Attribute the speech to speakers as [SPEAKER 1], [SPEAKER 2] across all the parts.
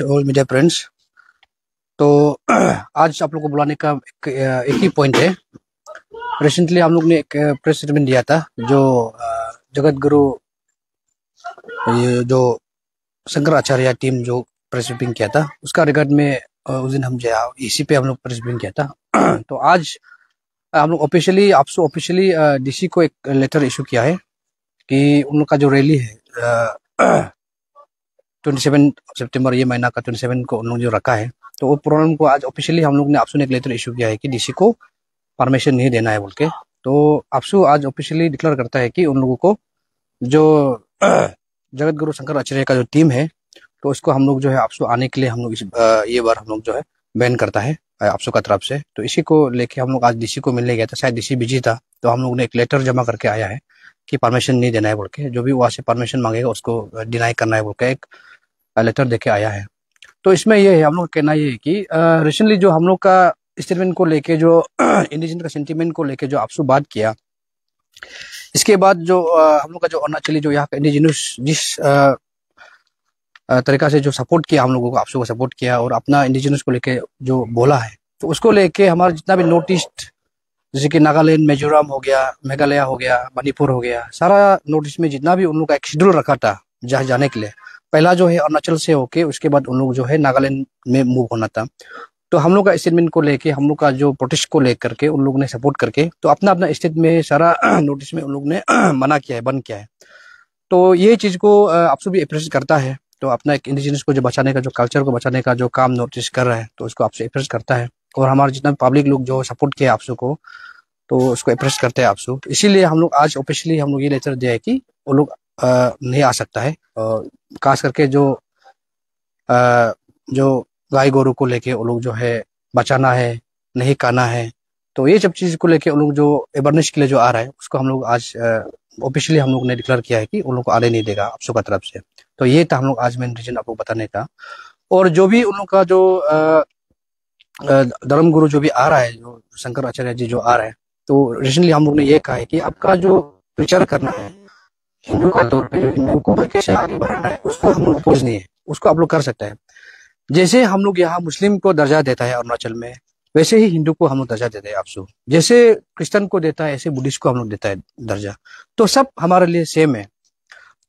[SPEAKER 1] all media friends तो आज आप लोग को बुलाने का एक, एक ही पॉइंट है रिसेंटली हम लोग ने एक प्रेस स्टेटमेंट दिया था जो जगत गुरु जो शंकराचार्य टीम जो प्रेस ब्रीफिंग किया था उसका रिगार्ड में उस दिन हम जो इसी पे हम लोग प्रेस ब्रीफिंग किया था तो आज हम लोग ऑफिशियली आपसे ऑफिशियली डीसी को एक लेटर इशू किया है कि उनका जो रैली है 27 सितंबर ये महीना का 27 को उन लोगों जो रखा है तो वो प्रॉब्लम को आज ऑफिशियली हम लोग ने आपसू ने एक लेटर इशू किया है कि डीसी को परमिशन नहीं देना है बोल के तो आपसू आज ऑफिशियली डिक्लेयर करता है कि उन लोगों को जो जगत गुरु शंकर आचार्य का जो टीम है तो उसको हम लोग जो है आपसू आने के लिए हम लोग इस ये बार हम लोग जो है बैन करता है आपसू का तरफ से तो इसी को लेके हम लोग आज डीसी को मिलने गया था शायद डीसी बिजी था तो हम लोग ने एक लेटर जमा करके आया है कि परमिशन नहीं देना है बोल के जो भी वहां से परमिशन मांगेगा उसको डिनाई करना है बोल के एक लेटर देके आया है तो इसमें यह है हम लोग कहना ये है कि रिसेंटली जो हम लोग का स्टेटमेंट को लेके जो इंडिजन का सेंटीमेंट को लेके जो आपसे बात किया इसके बाद जो हम लोग का जो अरुणाचली जो यहाँ का इंडिजिनस जिस तरीका से जो सपोर्ट किया हम लोगों को आपसों को सपोर्ट किया और अपना इंडिजिनस को लेके जो बोला है तो उसको लेके हमारा जितना भी नॉर्थ ईस्ट जैसे कि नागालैंड मिजोरम हो गया मेघालय हो गया मणिपुर हो गया सारा नॉर्थ ईस्ट में जितना भी उन लोग का एक शेड्यूल रखा था जहाँ जाने के लिए पहला जो है अरुणाचल से होके उसके बाद उन लोग जो है नागालैंड में मूव होना था तो हम लोग का स्टेटमेंट को लेके हम लोग का जो प्रोटेस्ट को लेकर के उन लोग ने सपोर्ट करके तो अपना अपना स्टेट में सारा नोटिस में उन लोग ने मना किया है बंद किया है तो ये चीज़ को आप सब भी अप्रिशिएट करता है तो अपना एक इंडिजिनस को जो बचाने का जो कल्चर को बचाने का जो काम नोटिस कर रहा है तो उसको आपसे अप्रेस करता है और हमारे जितना पब्लिक लोग जो सपोर्ट किया आपसू को तो उसको अप्रेस करते हैं आपसे इसीलिए हम लोग आज ऑफिशियली हम लोग ये लेटर दिया है कि वो लोग नहीं आ सकता है और खास करके जो जो गाय गोरू को लेके वो लोग जो है बचाना है नहीं खाना है तो ये सब चीज को लेके उन लोग जो अवेयरनेस के लिए जो आ रहा है उसको हम लोग आज ऑफिशियली हम लोग ने डिक्लेयर किया है कि उन लोग को आने नहीं देगा आप सबका तरफ से तो ये था हम लोग आज मेन रीजन आपको बताने का और जो भी उन लोग का जो धर्म गुरु जो भी आ रहा है जो शंकर आचार्य जी जो आ रहा है तो रिसेंटली हम लोग ने ये कहा है कि आपका जो प्रचार करना है हिंदू का तौर पे हिंदू को कैसे आगे बढ़ाना है उसको हम लोग नहीं है उसको आप लोग कर सकते हैं जैसे हम लोग यहाँ मुस्लिम को दर्जा देता है अरुणाचल में वैसे ही हिंदू को हम लोग दर्जा देते हैं आपसे जैसे क्रिश्चियन को देता है ऐसे बुद्धिस्ट को हम लोग देता है दर्जा तो सब हमारे लिए सेम है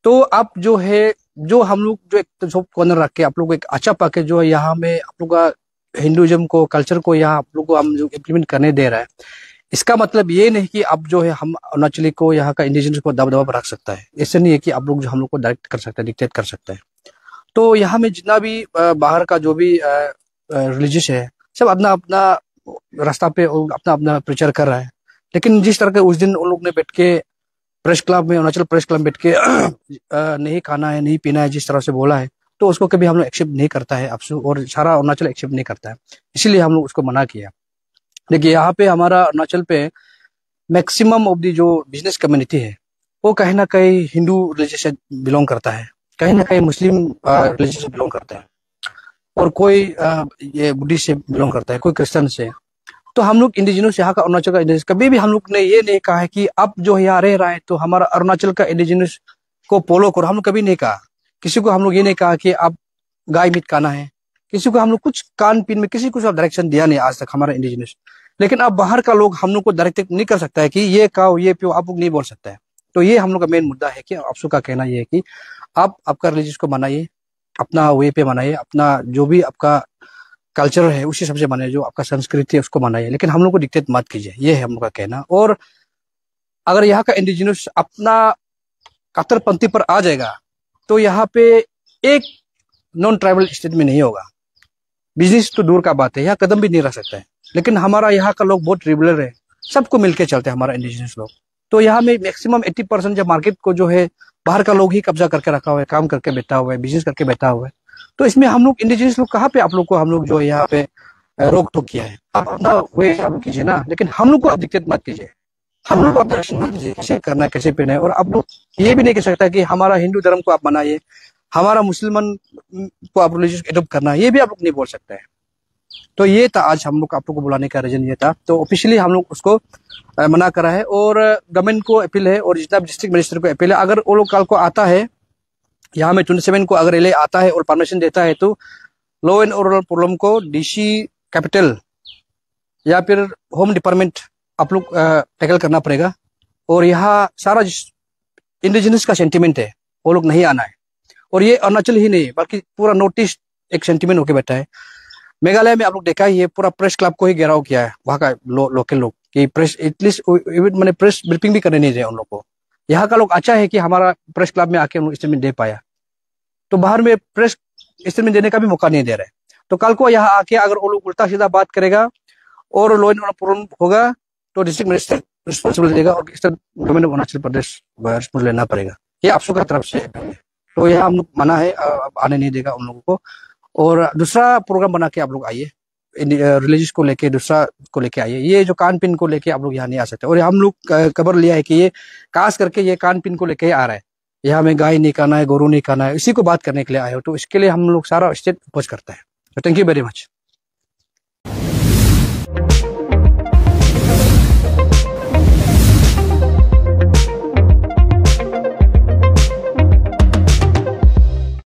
[SPEAKER 1] तो आप जो है जो हम लोग जो एक तो कॉर्नर रख के आप लोग एक अच्छा पैकेज जो है यहाँ में आप लोग का हिंदुज्म को कल्चर को यहाँ आप लोग को हम जो इम्प्लीमेंट करने दे रहा है इसका मतलब ये नहीं कि अब जो है हम अरुणाचली को यहाँ का इंडिजिनस को दब दबा रख सकता है ऐसे नहीं है कि अब लोग जो हम लोग को डायरेक्ट कर सकते हैं डिक्टेट कर सकते हैं तो यहाँ में जितना भी बाहर का जो भी रिलीजियस है सब अपना अपना रास्ता पे अपना अपना प्रचार कर रहा है लेकिन जिस तरह के उस दिन उन लोग ने बैठ के प्रेस क्लब में अरुणाचल प्रेस क्लब में बैठ के नहीं खाना है नहीं पीना है जिस तरह से बोला है तो उसको कभी हम लोग एक्सेप्ट नहीं करता है और सारा अरुणाचल एक्सेप्ट नहीं करता है इसीलिए हम लोग उसको मना किया देखिए यहाँ पे हमारा अरुणाचल पे मैक्सिमम ऑफ दी जो बिजनेस कम्युनिटी है वो कहीं ना कहीं हिंदू रिलीजन से बिलोंग करता है कहीं ना कहीं मुस्लिम रिलीजन से बिलोंग करता है और कोई आ, ये बुद्धिस्ट से बिलोंग करता है कोई क्रिश्चन से तो हम लोग इंडिजिनस यहाँ का अरुणाचल का इंडिजिनस कभी भी हम लोग ने ये नहीं कहा है कि आप जो यहाँ रह रहे हैं तो हमारा अरुणाचल का इंडिजिनस को फॉलो करो हम लोग कभी नहीं कहा किसी को हम लोग ये नहीं कहा कि आप गाय मीट खाना है किसी को हम लोग कुछ कान पीन में किसी को डायरेक्शन दिया नहीं आज तक हमारा इंडिजिनस लेकिन अब बाहर का लोग हम लोग को डायरेक्ट नहीं कर सकता है कि ये का ये पियो आप लोग नहीं बोल सकते हैं तो ये हम लोग का मेन मुद्दा है कि आप का कहना ये है कि आप आपका रिलीजियस को मनाइए अपना वे पे मनाइए अपना जो भी आपका कल्चर है उसी सबसे मनाइए जो आपका संस्कृति है उसको मनाइए लेकिन हम लोग को डिक्टेट मत कीजिए ये है हम लोग का कहना और अगर यहाँ का इंडिजिनस अपना कतरपंथी पर आ जाएगा तो यहाँ पे एक नॉन ट्राइबल स्टेट में नहीं होगा बिजनेस तो दूर का बात है यहाँ कदम भी नहीं रह सकता है लेकिन हमारा यहाँ का लोग बहुत रेगुलर है सबको मिलकर चलते हैं हमारा इंडिजिनियस लोग तो यहाँ में मैक्सिमम एट्टी परसेंट जो मार्केट को जो है बाहर का लोग ही कब्जा करके रखा हुआ है काम करके बैठा हुआ है बिजनेस करके बैठा हुआ है तो इसमें हम लोग इंडिजिनियस लोग कहाँ पे आप लोग को हम लोग जो है यहाँ पे रोक टोक किया है आप अपना वे कीजिए ना लेकिन हम लोग को आप दिक्कत मत कीजिए हम लोग को आप कीजिए कैसे करना कैसे पीना है और आप लोग ये भी नहीं कह सकता कि हमारा हिंदू धर्म को आप मनाइए हमारा मुसलमान को आप रिलीजियस एडोप्ट करना है ये भी आप लोग नहीं बोल सकते हैं तो ये था आज हम लोग आप लोग को बुलाने का रीजन ये था तो ऑफिशियली हम लोग उसको मना करा है और गवर्नमेंट को अपील है और जितना डिस्ट्रिक्ट मजिस्ट्रेट को अपील है अगर वो लोग कल को आता है यहाँ में ट्वेंटी सेवन को अगर एल आता है और परमिशन देता है तो लॉ एंड ऑर्डर प्रॉब्लम को डीसी कैपिटल या फिर होम डिपार्टमेंट आप लोग टैकल करना पड़ेगा और यहाँ सारा इंडिजिनस का सेंटिमेंट है वो लोग नहीं आना है और ये अरुणाचल ही नहीं बल्कि पूरा नॉर्थ ईस्ट एक सेंटिमेंट होके बैठा है मेघालय में आप लोग देखा ही है पूरा प्रेस क्लब को ही घेराव किया है वहाँ का लो, लोकल लोग कि प्रेस एटलीस्ट इवन मैंने प्रेस ब्रीफिंग भी करने नहीं दिया उन लोग को यहाँ का लोग अच्छा है कि हमारा प्रेस क्लब में आके हम लोग स्टेटमेंट दे पाया तो बाहर में प्रेस स्टेटमेंट देने का भी मौका नहीं दे रहे तो कल को यहाँ आके अगर वो लोग उल्टा सीधा बात करेगा और लो एंड ऑर्डर पूर्ण होगा तो डिस्ट्रिक्ट मजिस्ट्रेट रिस्पॉन्सिबिल देगा और अरुणाचल प्रदेश uh, लेना पड़ेगा ये आप सबका तरफ से तो यहाँ हम लोग मना है आने नहीं देगा उन लोगों को और दूसरा प्रोग्राम बना के आप लोग आइए रिलीजियस को लेके दूसरा को लेके आइए ये जो कान पिन को लेके आप लोग यहाँ नहीं आ सकते और हम लोग खबर लिया है कि ये कास करके ये कान पिन को लेके आ रहा है यहाँ हमें गाय नहीं खाना है गोरू नहीं खाना है इसी को बात करने के लिए आए हो तो इसके लिए हम लोग सारा स्टेट अपोज करता है थैंक यू वेरी मच